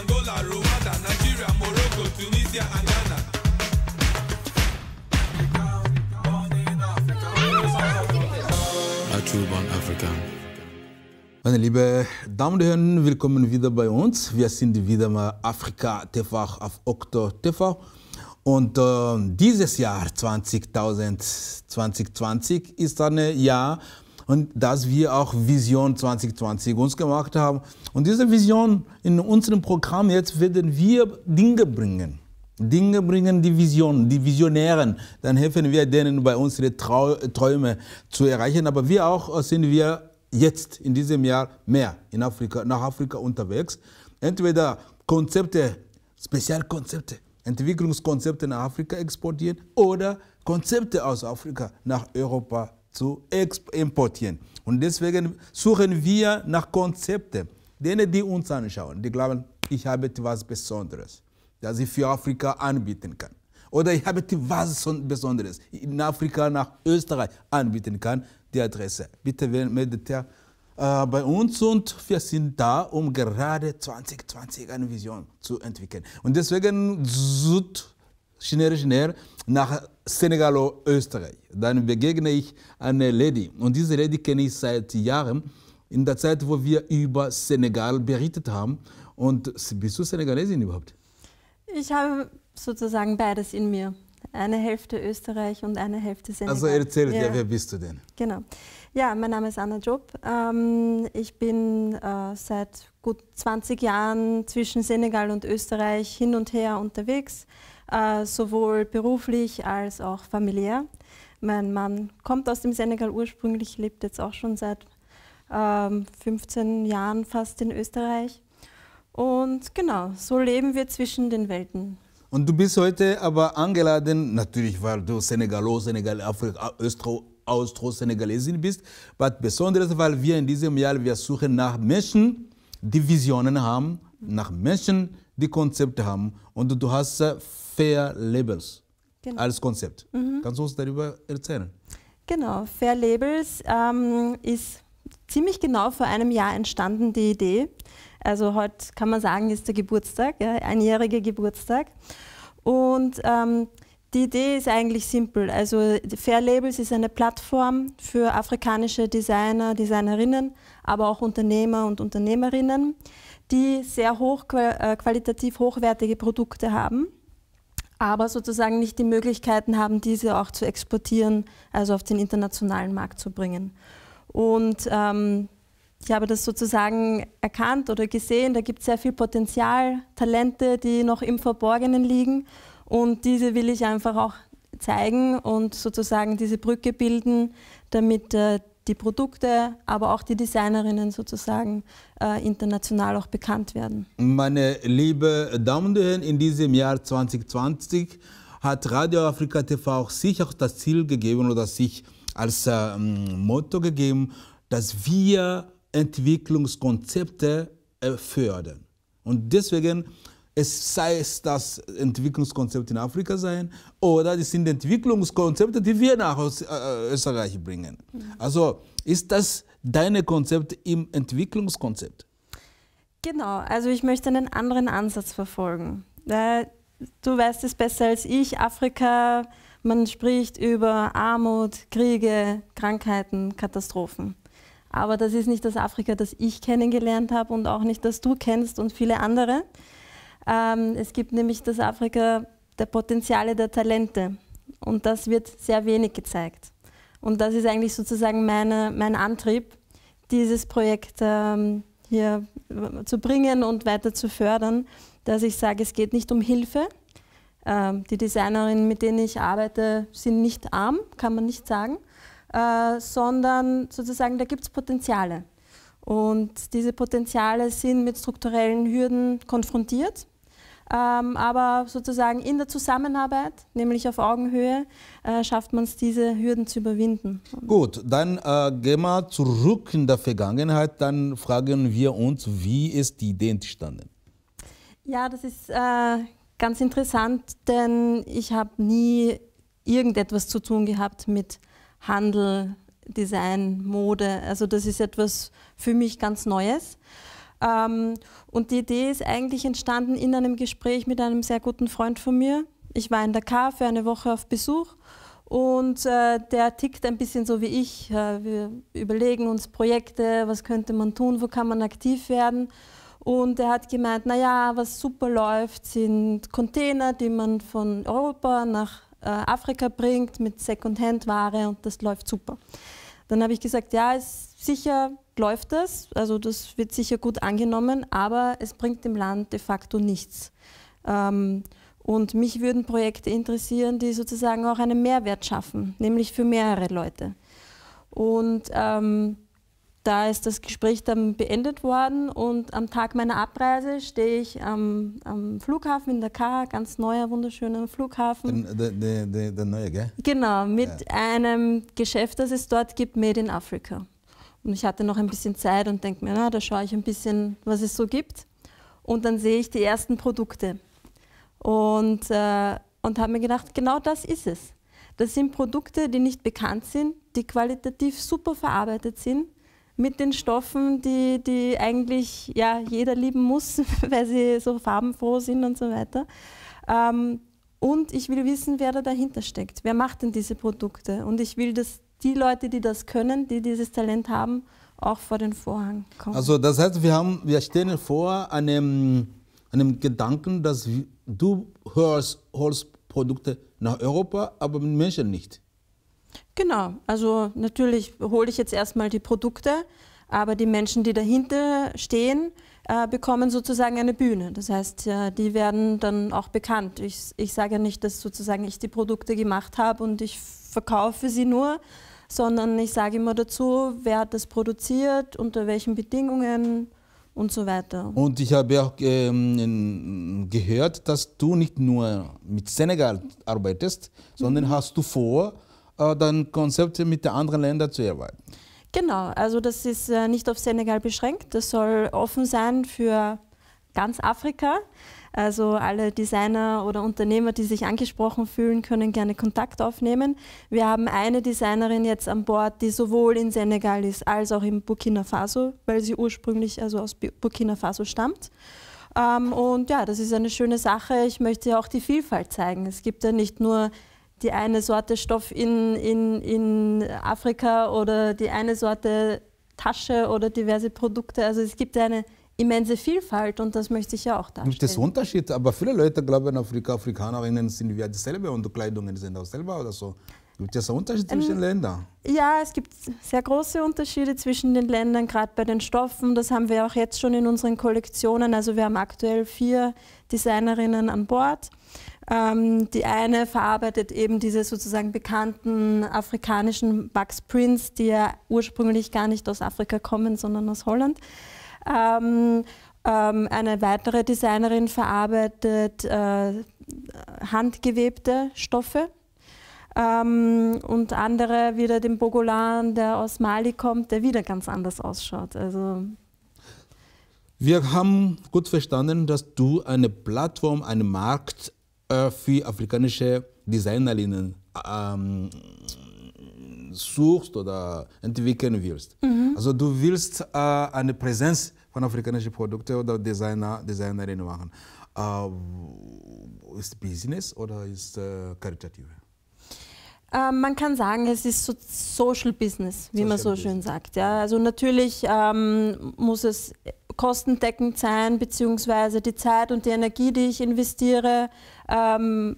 Angola, Rwanda, Nigeria, Morocco, Tunisia and Ghana. Meine lieben Damen und Herren, willkommen wieder bei uns. Wir sind wieder mal Afrika TV auf Okto TV. Und äh, dieses Jahr 2020 ist ein Jahr, und dass wir auch Vision 2020 uns gemacht haben. Und diese Vision in unserem Programm jetzt werden wir Dinge bringen. Dinge bringen die Vision, die Visionären, dann helfen wir denen bei unsere Trau Träume zu erreichen. Aber wir auch sind wir jetzt in diesem Jahr mehr in Afrika, nach Afrika unterwegs. Entweder Konzepte, Spezialkonzepte, Entwicklungskonzepte nach Afrika exportieren oder Konzepte aus Afrika nach Europa zu importieren. Und deswegen suchen wir nach Konzepten, denen die uns anschauen, die glauben, ich habe etwas Besonderes, das ich für Afrika anbieten kann. Oder ich habe etwas Besonderes in Afrika nach Österreich anbieten kann, die Adresse. Bitte meldet ihr äh, bei uns und wir sind da, um gerade 2020 eine Vision zu entwickeln. Und deswegen sucht schnell, schnell nach Senegalo-Österreich. Dann begegne ich einer Lady. Und diese Lady kenne ich seit Jahren, in der Zeit, wo wir über Senegal berichtet haben. Und bist du Senegalesin überhaupt? Ich habe sozusagen beides in mir. Eine Hälfte Österreich und eine Hälfte Senegal. Also erzähl ja. dir, wer bist du denn? Genau. Ja, mein Name ist Anna Job. Ähm, ich bin äh, seit gut 20 Jahren zwischen Senegal und Österreich hin und her unterwegs äh, sowohl beruflich als auch familiär. Mein Mann kommt aus dem Senegal ursprünglich, lebt jetzt auch schon seit ähm, 15 Jahren fast in Österreich. Und genau, so leben wir zwischen den Welten. Und du bist heute aber angeladen, natürlich weil du Senegalo, Senegal, Afrika, Östro, Austro-Senegalesin bist, aber besonders, weil wir in diesem Jahr, wir suchen nach Menschen, die Visionen haben, nach Menschen, die Konzepte haben und du hast äh, Fair Labels genau. als Konzept. Mhm. Kannst du uns darüber erzählen? Genau, Fair Labels ähm, ist ziemlich genau vor einem Jahr entstanden, die Idee. Also heute kann man sagen, ist der Geburtstag, ja, einjähriger Geburtstag. Und ähm, die Idee ist eigentlich simpel. Also Fair Labels ist eine Plattform für afrikanische Designer, Designerinnen, aber auch Unternehmer und Unternehmerinnen, die sehr hoch, äh, qualitativ hochwertige Produkte haben, aber sozusagen nicht die Möglichkeiten haben, diese auch zu exportieren, also auf den internationalen Markt zu bringen. Und ähm, ich habe das sozusagen erkannt oder gesehen, da gibt es sehr viel Potenzial, Talente, die noch im Verborgenen liegen und diese will ich einfach auch zeigen und sozusagen diese Brücke bilden, damit äh, die Produkte, aber auch die Designerinnen sozusagen äh, international auch bekannt werden. Meine liebe Damen und Herren, in diesem Jahr 2020 hat Radio Afrika TV auch sich auch das Ziel gegeben oder sich als ähm, Motto gegeben, dass wir Entwicklungskonzepte äh, fördern. Und deswegen es sei es das Entwicklungskonzept in Afrika sein oder es sind Entwicklungskonzepte, die wir nach äh, äh, Österreich bringen. Mhm. Also ist das deine Konzept im Entwicklungskonzept? Genau, also ich möchte einen anderen Ansatz verfolgen. Äh, du weißt es besser als ich, Afrika, man spricht über Armut, Kriege, Krankheiten, Katastrophen. Aber das ist nicht das Afrika, das ich kennengelernt habe und auch nicht das du kennst und viele andere. Ähm, es gibt nämlich das Afrika der Potenziale der Talente und das wird sehr wenig gezeigt. Und das ist eigentlich sozusagen meine, mein Antrieb, dieses Projekt ähm, hier äh, zu bringen und weiter zu fördern, dass ich sage, es geht nicht um Hilfe. Ähm, die Designerinnen, mit denen ich arbeite, sind nicht arm, kann man nicht sagen, äh, sondern sozusagen, da gibt es Potenziale. Und diese Potenziale sind mit strukturellen Hürden konfrontiert ähm, aber sozusagen in der Zusammenarbeit, nämlich auf Augenhöhe, äh, schafft man es, diese Hürden zu überwinden. Gut, dann äh, gehen wir zurück in der Vergangenheit, dann fragen wir uns, wie ist die Idee entstanden? Ja, das ist äh, ganz interessant, denn ich habe nie irgendetwas zu tun gehabt mit Handel, Design, Mode. Also das ist etwas für mich ganz Neues. Ähm, und die Idee ist eigentlich entstanden in einem Gespräch mit einem sehr guten Freund von mir. Ich war in Dakar für eine Woche auf Besuch und äh, der tickt ein bisschen so wie ich. Äh, wir überlegen uns Projekte, was könnte man tun, wo kann man aktiv werden. Und er hat gemeint, naja, was super läuft, sind Container, die man von Europa nach äh, Afrika bringt mit Secondhand-Ware und das läuft super. Dann habe ich gesagt, ja, es, sicher läuft das, also das wird sicher gut angenommen, aber es bringt dem Land de facto nichts. Ähm, und mich würden Projekte interessieren, die sozusagen auch einen Mehrwert schaffen, nämlich für mehrere Leute. Und ähm, da ist das Gespräch dann beendet worden und am Tag meiner Abreise stehe ich am, am Flughafen in Dakar, ganz neuer, wunderschöner Flughafen. Der, der, der, der neue, gell? Genau, mit ja. einem Geschäft, das es dort gibt, Made in Africa. Und ich hatte noch ein bisschen Zeit und denke mir, na, da schaue ich ein bisschen, was es so gibt. Und dann sehe ich die ersten Produkte. Und, äh, und habe mir gedacht, genau das ist es. Das sind Produkte, die nicht bekannt sind, die qualitativ super verarbeitet sind mit den Stoffen, die, die eigentlich ja, jeder lieben muss, weil sie so farbenfroh sind und so weiter. Ähm, und ich will wissen, wer da dahinter steckt. Wer macht denn diese Produkte? Und ich will, dass die Leute, die das können, die dieses Talent haben, auch vor den Vorhang kommen. Also das heißt, wir, haben, wir stehen vor einem, einem Gedanken, dass du hörst, holst Produkte nach Europa, aber mit Menschen nicht. Genau, also natürlich hole ich jetzt erstmal die Produkte, aber die Menschen, die dahinter stehen, äh, bekommen sozusagen eine Bühne. Das heißt, äh, die werden dann auch bekannt. Ich, ich sage ja nicht, dass sozusagen ich die Produkte gemacht habe und ich verkaufe sie nur, sondern ich sage immer dazu, wer hat das produziert, unter welchen Bedingungen und so weiter. Und ich habe auch ähm, gehört, dass du nicht nur mit Senegal arbeitest, sondern mhm. hast du vor, äh, dann Konzepte mit den anderen Ländern zu erweitern. Genau, also das ist äh, nicht auf Senegal beschränkt. Das soll offen sein für ganz Afrika. Also alle Designer oder Unternehmer, die sich angesprochen fühlen, können gerne Kontakt aufnehmen. Wir haben eine Designerin jetzt an Bord, die sowohl in Senegal ist als auch in Burkina Faso, weil sie ursprünglich also aus Burkina Faso stammt. Ähm, und ja, das ist eine schöne Sache. Ich möchte ja auch die Vielfalt zeigen. Es gibt ja nicht nur die eine Sorte Stoff in, in, in Afrika oder die eine Sorte Tasche oder diverse Produkte. Also es gibt eine immense Vielfalt und das möchte ich ja auch darstellen. Das ist Unterschied, aber viele Leute glauben, Afrika, Afrikanerinnen sind wir dasselbe und die Kleidungen sind auch selber oder so. Gibt es Unterschiede zwischen ähm, den ähm, Ländern? Ja, es gibt sehr große Unterschiede zwischen den Ländern, gerade bei den Stoffen. Das haben wir auch jetzt schon in unseren Kollektionen. Also wir haben aktuell vier Designerinnen an Bord ähm, die eine verarbeitet eben diese sozusagen bekannten afrikanischen Wachsprints, die ja ursprünglich gar nicht aus Afrika kommen, sondern aus Holland. Ähm, ähm, eine weitere Designerin verarbeitet äh, handgewebte Stoffe ähm, und andere wieder den Bogolan, der aus Mali kommt, der wieder ganz anders ausschaut. Also wir haben gut verstanden, dass du eine Plattform, einen Markt, für afrikanische Designerinnen ähm, suchst oder entwickeln willst. Mhm. Also du willst äh, eine Präsenz von afrikanischen Produkten oder Designer, Designerinnen machen. Äh, ist Business oder ist äh, Karitative? Ähm, man kann sagen, es ist so Social Business, wie Social man so Business. schön sagt. Ja, also natürlich ähm, muss es kostendeckend sein, beziehungsweise die Zeit und die Energie, die ich investiere, ähm,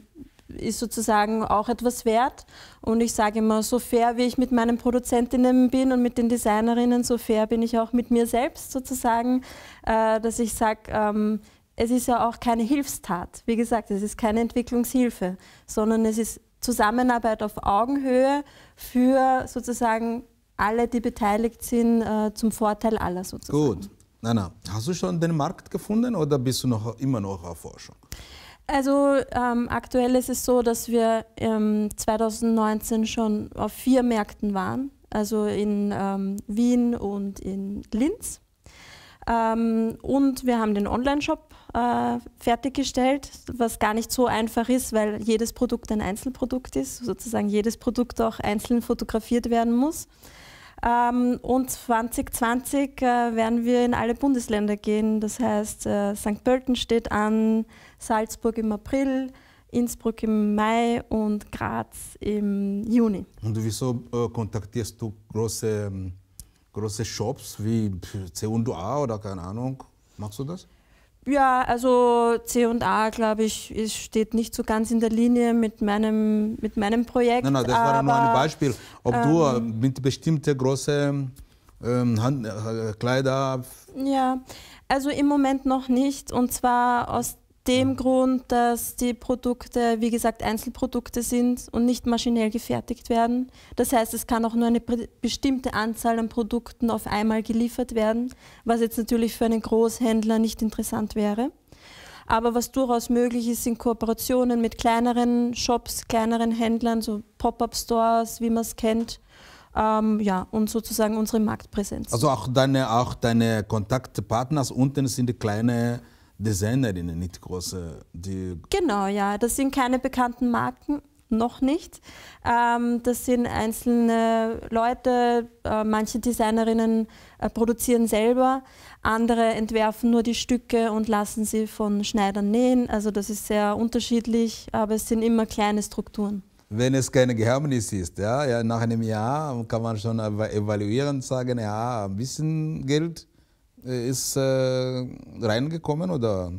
ist sozusagen auch etwas wert. Und ich sage immer, so fair wie ich mit meinen Produzentinnen bin und mit den Designerinnen, so fair bin ich auch mit mir selbst sozusagen, äh, dass ich sage, ähm, es ist ja auch keine Hilfstat. Wie gesagt, es ist keine Entwicklungshilfe, sondern es ist Zusammenarbeit auf Augenhöhe für sozusagen alle, die beteiligt sind, äh, zum Vorteil aller sozusagen. Gut. Nana, hast du schon den Markt gefunden oder bist du noch, immer noch auf Forschung? Also ähm, aktuell ist es so, dass wir ähm, 2019 schon auf vier Märkten waren, also in ähm, Wien und in Linz. Ähm, und wir haben den Online-Shop äh, fertiggestellt, was gar nicht so einfach ist, weil jedes Produkt ein Einzelprodukt ist, sozusagen jedes Produkt auch einzeln fotografiert werden muss. Ähm, und 2020 äh, werden wir in alle Bundesländer gehen, das heißt äh, St. Pölten steht an, Salzburg im April, Innsbruck im Mai und Graz im Juni. Und wieso äh, kontaktierst du große, ähm, große Shops wie C&A oder keine Ahnung? Machst du das? Ja, also C&A, glaube ich, ist, steht nicht so ganz in der Linie mit meinem, mit meinem Projekt. Nein, nein, das war nur ein Beispiel. Ob äh, ähm, du mit bestimmten großen ähm, Hand, äh, Kleider... Ja, also im Moment noch nicht. Und zwar aus dem Grund, dass die Produkte, wie gesagt, Einzelprodukte sind und nicht maschinell gefertigt werden. Das heißt, es kann auch nur eine bestimmte Anzahl an Produkten auf einmal geliefert werden, was jetzt natürlich für einen Großhändler nicht interessant wäre. Aber was durchaus möglich ist, sind Kooperationen mit kleineren Shops, kleineren Händlern, so Pop-up-Stores, wie man es kennt. Ähm, ja, und sozusagen unsere Marktpräsenz. Also auch deine, auch deine Kontaktpartners unten sind die kleine Designerinnen, nicht große. Die genau, ja. Das sind keine bekannten Marken, noch nicht. Ähm, das sind einzelne Leute, äh, manche Designerinnen äh, produzieren selber, andere entwerfen nur die Stücke und lassen sie von Schneidern nähen. Also das ist sehr unterschiedlich, aber es sind immer kleine Strukturen. Wenn es kein Geheimnis ist, ja, ja nach einem Jahr kann man schon evaluieren, sagen, ja, ein bisschen Geld äh, ist äh, reingekommen oder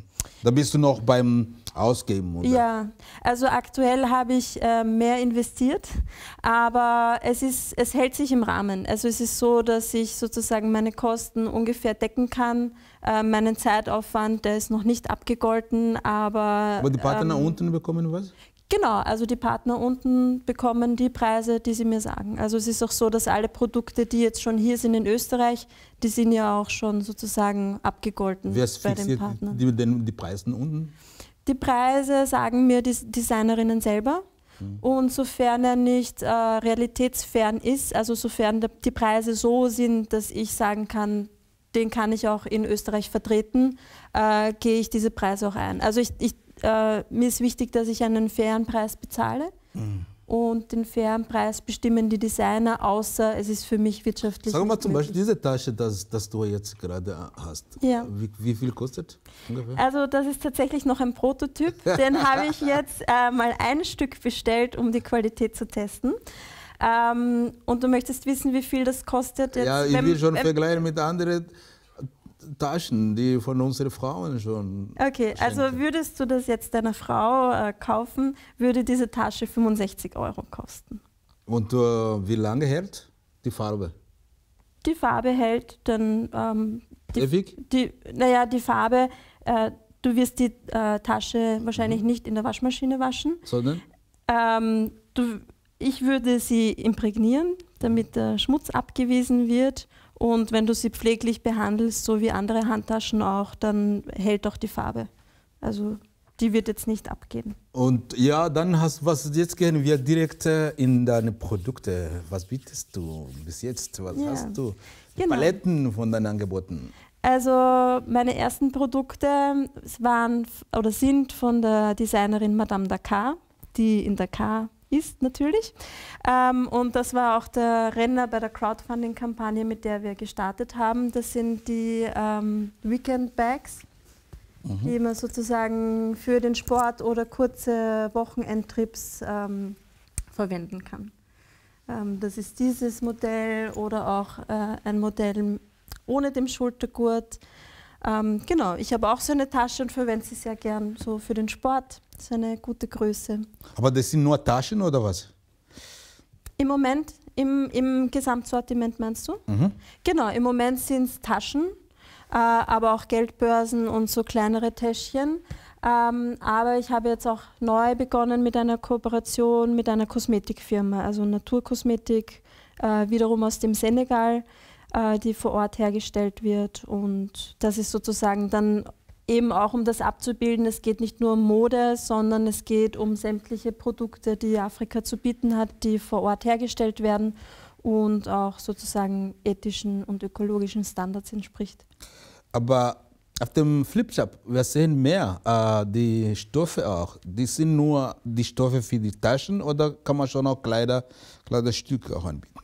da bist du noch beim Ausgeben? Oder? Ja, also aktuell habe ich äh, mehr investiert, aber es, ist, es hält sich im Rahmen. Also es ist so, dass ich sozusagen meine Kosten ungefähr decken kann. Äh, meinen Zeitaufwand, der ist noch nicht abgegolten, aber... Aber die Partner ähm, unten bekommen was? Genau, also die Partner unten bekommen die Preise, die sie mir sagen. Also es ist auch so, dass alle Produkte, die jetzt schon hier sind in Österreich, die sind ja auch schon sozusagen abgegolten Wer bei den Partnern. Die, die, die Preise unten? Die Preise sagen mir die Designerinnen selber. Hm. Und sofern er nicht äh, realitätsfern ist, also sofern die Preise so sind, dass ich sagen kann, den kann ich auch in Österreich vertreten, äh, gehe ich diese Preise auch ein. Also ich, ich äh, mir ist wichtig, dass ich einen fairen Preis bezahle. Mhm. Und den fairen Preis bestimmen die Designer, außer es ist für mich wirtschaftlich. Sag mal zum möglich. Beispiel diese Tasche, das, das du jetzt gerade äh, hast. Ja. Wie, wie viel kostet ungefähr? Also das ist tatsächlich noch ein Prototyp. den habe ich jetzt äh, mal ein Stück bestellt, um die Qualität zu testen. Ähm, und du möchtest wissen, wie viel das kostet? Jetzt, ja, ich will wenn, schon wenn, vergleichen mit anderen Taschen, die von unseren Frauen schon. Okay, schenken. also würdest du das jetzt deiner Frau äh, kaufen, würde diese Tasche 65 Euro kosten. Und äh, wie lange hält die Farbe? Die Farbe hält dann. Ähm, die, Ewig? Die, naja, die Farbe. Äh, du wirst die äh, Tasche wahrscheinlich mhm. nicht in der Waschmaschine waschen. Sondern? Ähm, du, ich würde sie imprägnieren, damit der Schmutz abgewiesen wird und wenn du sie pfleglich behandelst, so wie andere Handtaschen auch, dann hält auch die Farbe. Also die wird jetzt nicht abgehen. Und ja, dann hast was jetzt gehen wir direkt äh, in deine Produkte. Was bietest du bis jetzt? Was ja. hast du? Die genau. Paletten von deinen Angeboten. Also meine ersten Produkte waren oder sind von der Designerin Madame Dakar, die in Dakar ist natürlich. Ähm, und das war auch der Renner bei der Crowdfunding-Kampagne, mit der wir gestartet haben. Das sind die ähm, Weekend Bags, mhm. die man sozusagen für den Sport oder kurze Wochenendtrips ähm, verwenden kann. Ähm, das ist dieses Modell oder auch äh, ein Modell ohne dem Schultergurt. Ähm, genau, ich habe auch so eine Tasche und verwende sie sehr gern so für den Sport. Das ist eine gute Größe. Aber das sind nur Taschen oder was? Im Moment, im, im Gesamtsortiment meinst du? Mhm. Genau, im Moment sind es Taschen, äh, aber auch Geldbörsen und so kleinere Täschchen. Ähm, aber ich habe jetzt auch neu begonnen mit einer Kooperation mit einer Kosmetikfirma, also Naturkosmetik, äh, wiederum aus dem Senegal. Äh, die vor Ort hergestellt wird. Und das ist sozusagen dann eben auch, um das abzubilden, es geht nicht nur um Mode, sondern es geht um sämtliche Produkte, die Afrika zu bieten hat, die vor Ort hergestellt werden und auch sozusagen ethischen und ökologischen Standards entspricht. Aber auf dem Flipchart, wir sehen mehr äh, die Stoffe auch. Die sind nur die Stoffe für die Taschen oder kann man schon auch Kleider, Kleiderstücke auch anbieten?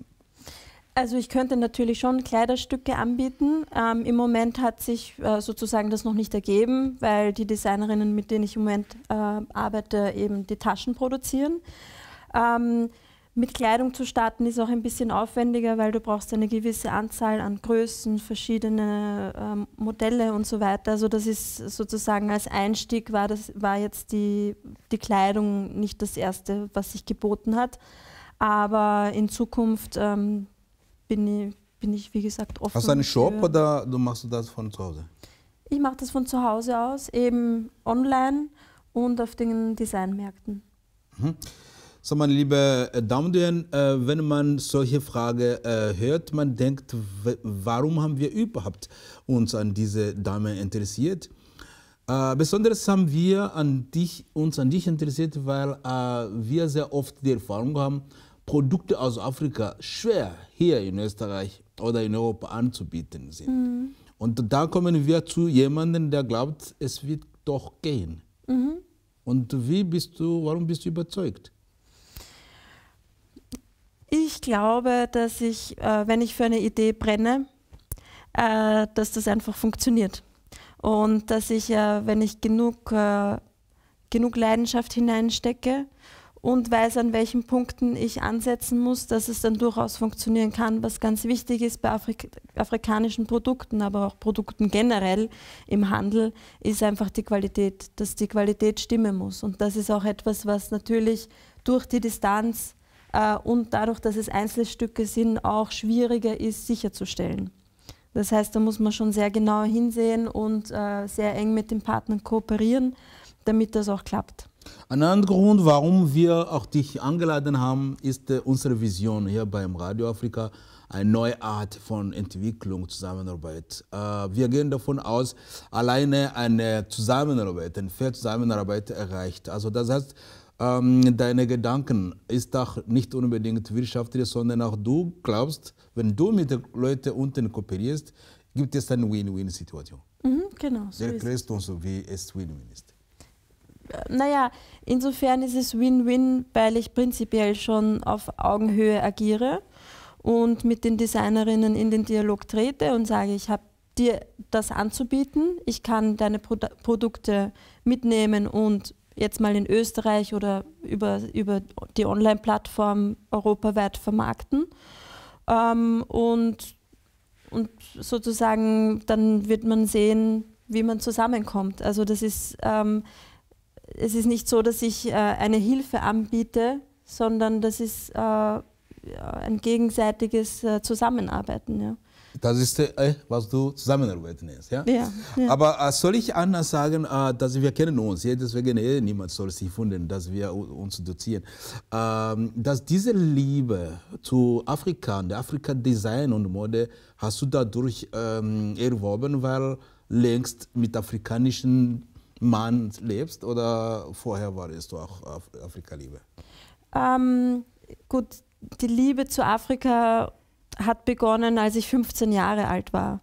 Also ich könnte natürlich schon Kleiderstücke anbieten. Ähm, Im Moment hat sich äh, sozusagen das noch nicht ergeben, weil die Designerinnen, mit denen ich im Moment äh, arbeite, eben die Taschen produzieren. Ähm, mit Kleidung zu starten ist auch ein bisschen aufwendiger, weil du brauchst eine gewisse Anzahl an Größen, verschiedene ähm, Modelle und so weiter. Also das ist sozusagen als Einstieg war, das, war jetzt die, die Kleidung nicht das Erste, was sich geboten hat. Aber in Zukunft ähm, bin ich, bin ich wie gesagt offen. Hast du einen Shop für. oder du machst du das von zu Hause? Ich mache das von zu Hause aus, eben online und auf den Designmärkten. Mhm. So, meine liebe äh, Damen und Herren, äh, wenn man solche Fragen äh, hört, man denkt, warum haben wir überhaupt uns an diese Dame interessiert? Äh, besonders haben wir an dich, uns an dich interessiert, weil äh, wir sehr oft die Erfahrung haben, Produkte aus Afrika schwer hier in Österreich oder in Europa anzubieten sind. Mhm. Und da kommen wir zu jemandem, der glaubt, es wird doch gehen. Mhm. Und wie bist du, warum bist du überzeugt? Ich glaube, dass ich, äh, wenn ich für eine Idee brenne, äh, dass das einfach funktioniert. Und dass ich, äh, wenn ich genug, genug Leidenschaft hineinstecke und weiß, an welchen Punkten ich ansetzen muss, dass es dann durchaus funktionieren kann, was ganz wichtig ist bei Afrik afrikanischen Produkten, aber auch Produkten generell im Handel, ist einfach die Qualität, dass die Qualität stimmen muss. Und das ist auch etwas, was natürlich durch die Distanz äh, und dadurch, dass es Einzelstücke sind, auch schwieriger ist sicherzustellen. Das heißt, da muss man schon sehr genau hinsehen und äh, sehr eng mit den Partnern kooperieren, damit das auch klappt. Ein anderer Grund, warum wir auch dich angeladen haben, ist äh, unsere Vision hier beim Radio Afrika, eine neue Art von Entwicklung, Zusammenarbeit. Äh, wir gehen davon aus, alleine eine Zusammenarbeit, eine faire Zusammenarbeit erreicht. Also das heißt, ähm, deine Gedanken ist auch nicht unbedingt wirtschaftlich, sondern auch du glaubst, wenn du mit den Leuten unten kooperierst, gibt es eine Win-Win-Situation. Mhm, genau. So Erklärst uns, wie es Win-Win ist naja, insofern ist es Win-Win, weil ich prinzipiell schon auf Augenhöhe agiere und mit den Designerinnen in den Dialog trete und sage, ich habe dir das anzubieten, ich kann deine Pro Produkte mitnehmen und jetzt mal in Österreich oder über, über die Online-Plattform europaweit vermarkten. Ähm, und, und sozusagen dann wird man sehen, wie man zusammenkommt. Also das ist ähm, es ist nicht so, dass ich äh, eine Hilfe anbiete, sondern das ist äh, ein gegenseitiges äh, Zusammenarbeiten. Ja. Das ist, äh, was du zusammenarbeiten nennst. ja? ja? Ja, Aber äh, soll ich anders sagen, äh, dass wir kennen uns, ja? deswegen äh, niemand soll sich wundern, dass wir uns dozieren. Ähm, dass diese Liebe zu Afrika und Afrika Design und Mode hast du dadurch ähm, erworben, weil längst mit afrikanischen Mann lebst oder vorher warst du auch Af Afrika-Liebe? Ähm, gut, die Liebe zu Afrika hat begonnen, als ich 15 Jahre alt war.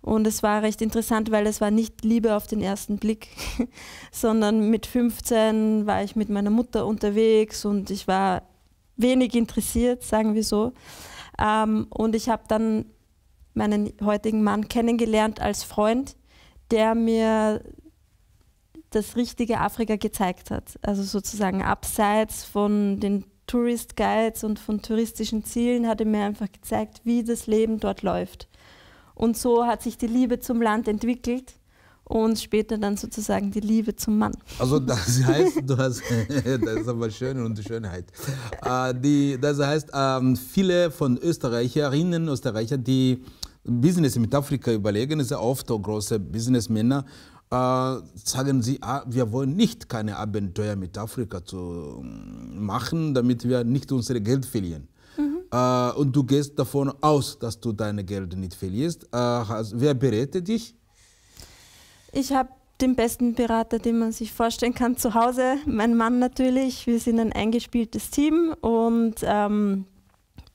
Und es war recht interessant, weil es war nicht Liebe auf den ersten Blick, sondern mit 15 war ich mit meiner Mutter unterwegs und ich war wenig interessiert, sagen wir so. Ähm, und ich habe dann meinen heutigen Mann kennengelernt als Freund, der mir das richtige Afrika gezeigt hat. Also sozusagen abseits von den Tourist Guides und von touristischen Zielen hat er mir einfach gezeigt, wie das Leben dort läuft. Und so hat sich die Liebe zum Land entwickelt und später dann sozusagen die Liebe zum Mann. Also das heißt, du hast, das ist aber schön und Schönheit. Äh, die, das heißt, ähm, viele von Österreicherinnen, Österreicher, die Business mit Afrika überlegen, sind oft auch große Businessmänner äh, sagen sie, ah, wir wollen nicht keine Abenteuer mit Afrika zu ähm, machen, damit wir nicht unser Geld verlieren. Mhm. Äh, und du gehst davon aus, dass du deine Geld nicht verlierst. Äh, wer berät dich? Ich habe den besten Berater, den man sich vorstellen kann, zu Hause. Mein Mann natürlich. Wir sind ein eingespieltes Team und ähm,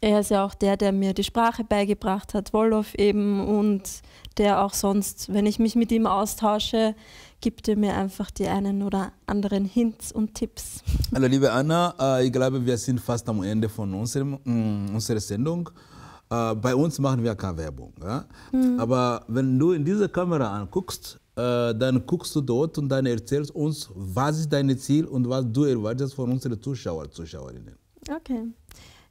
er ist ja auch der, der mir die Sprache beigebracht hat, Wolof eben und der auch sonst, wenn ich mich mit ihm austausche, gibt er mir einfach die einen oder anderen Hints und Tipps. Also liebe Anna, äh, ich glaube, wir sind fast am Ende von unserem, mm, unserer Sendung. Äh, bei uns machen wir keine Werbung. Ja? Mhm. Aber wenn du in diese Kamera anguckst, äh, dann guckst du dort und dann erzählst uns, was ist dein Ziel und was du erwartest von unseren Zuschauern, Zuschauerinnen. Okay.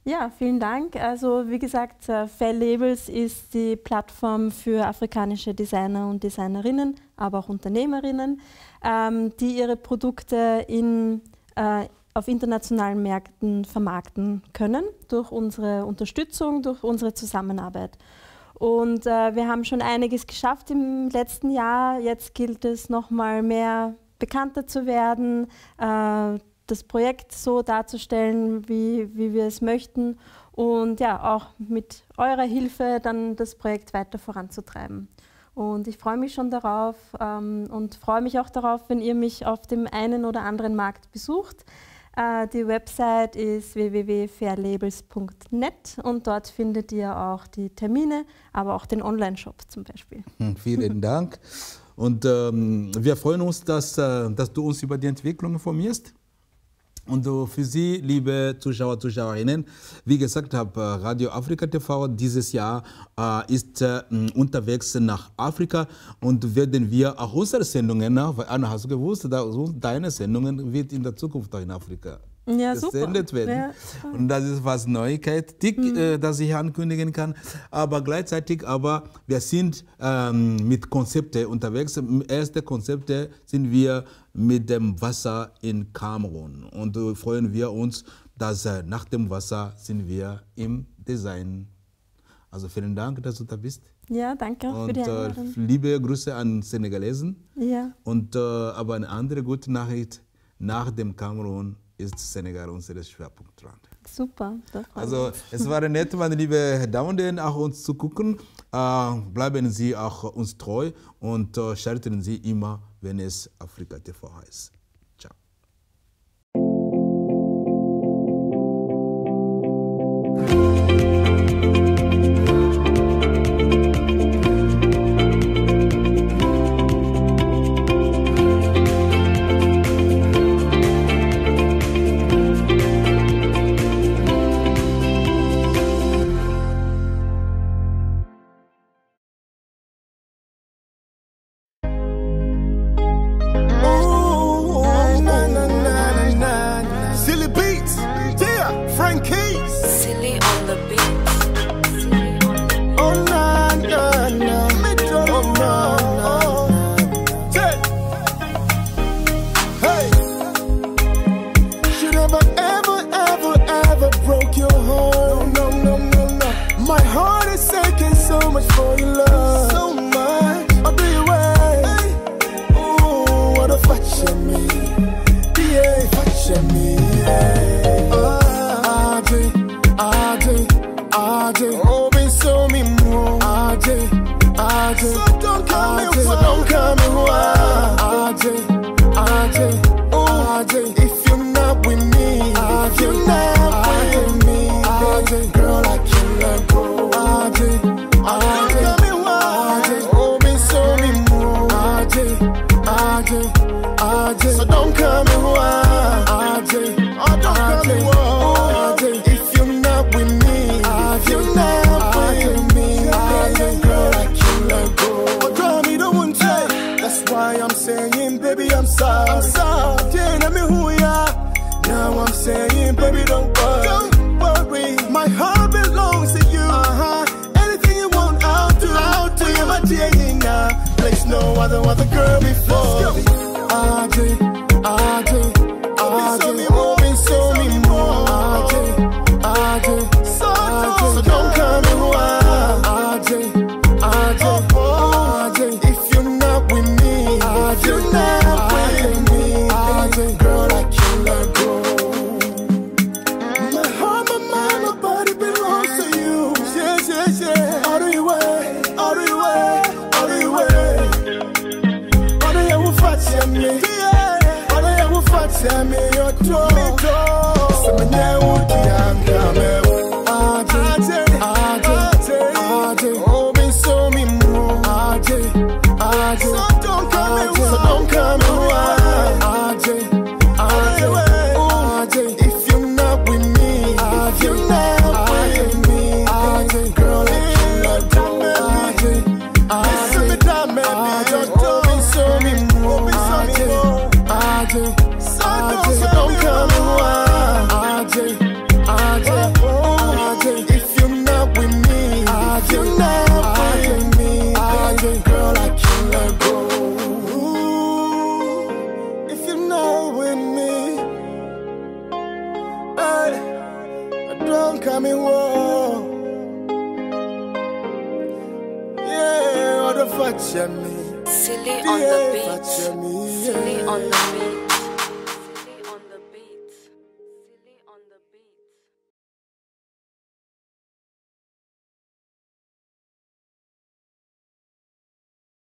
Ja, vielen Dank. Also wie gesagt, äh, Fair Labels ist die Plattform für afrikanische Designer und Designerinnen, aber auch Unternehmerinnen, ähm, die ihre Produkte in, äh, auf internationalen Märkten vermarkten können durch unsere Unterstützung, durch unsere Zusammenarbeit. Und äh, wir haben schon einiges geschafft im letzten Jahr. Jetzt gilt es nochmal mehr bekannter zu werden, äh, das Projekt so darzustellen, wie, wie wir es möchten und ja, auch mit eurer Hilfe dann das Projekt weiter voranzutreiben. Und ich freue mich schon darauf ähm, und freue mich auch darauf, wenn ihr mich auf dem einen oder anderen Markt besucht. Äh, die Website ist www.fairlabels.net und dort findet ihr auch die Termine, aber auch den Online-Shop zum Beispiel. Hm, vielen Dank. Und ähm, wir freuen uns, dass, äh, dass du uns über die Entwicklung informierst. Und für Sie, liebe Zuschauer, Zuschauerinnen, wie gesagt, habe äh, Radio Afrika TV dieses Jahr äh, ist äh, unterwegs nach Afrika und werden wir auch unsere Sendungen, weil Anna, hast du gewusst, deine Sendungen wird in der Zukunft auch in Afrika ja, gesendet super. werden. Ja. Und das ist was Neuigkeit, die, mhm. äh, das ich ankündigen kann. Aber gleichzeitig, aber wir sind ähm, mit Konzepten unterwegs. Erste Konzepte sind wir mit dem Wasser in Kamerun. Und äh, freuen wir uns, dass äh, nach dem Wasser sind wir im Design. Also vielen Dank, dass du da bist. Ja, danke auch und, für die äh, Einladung. liebe Grüße an Senegalesen. Ja. Und äh, aber eine andere gute Nachricht nach dem Kamerun ist Senegal unser Schwerpunktland. Super. Also es war nett, meine lieben Damen und Herren, auch uns zu gucken. Äh, bleiben Sie auch uns treu und äh, schalten Sie immer, wenn es Afrika TV heißt.